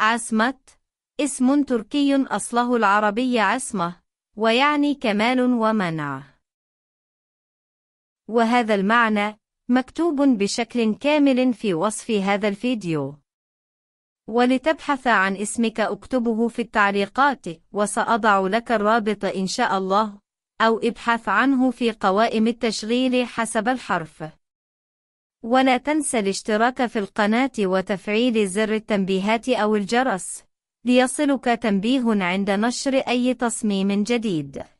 عسمت اسم تركي أصله العربي عصمة ويعني كمال ومنع وهذا المعنى مكتوب بشكل كامل في وصف هذا الفيديو ولتبحث عن اسمك اكتبه في التعليقات وسأضع لك الرابط إن شاء الله أو ابحث عنه في قوائم التشغيل حسب الحرف ولا تنسى الاشتراك في القناة وتفعيل زر التنبيهات أو الجرس ليصلك تنبيه عند نشر أي تصميم جديد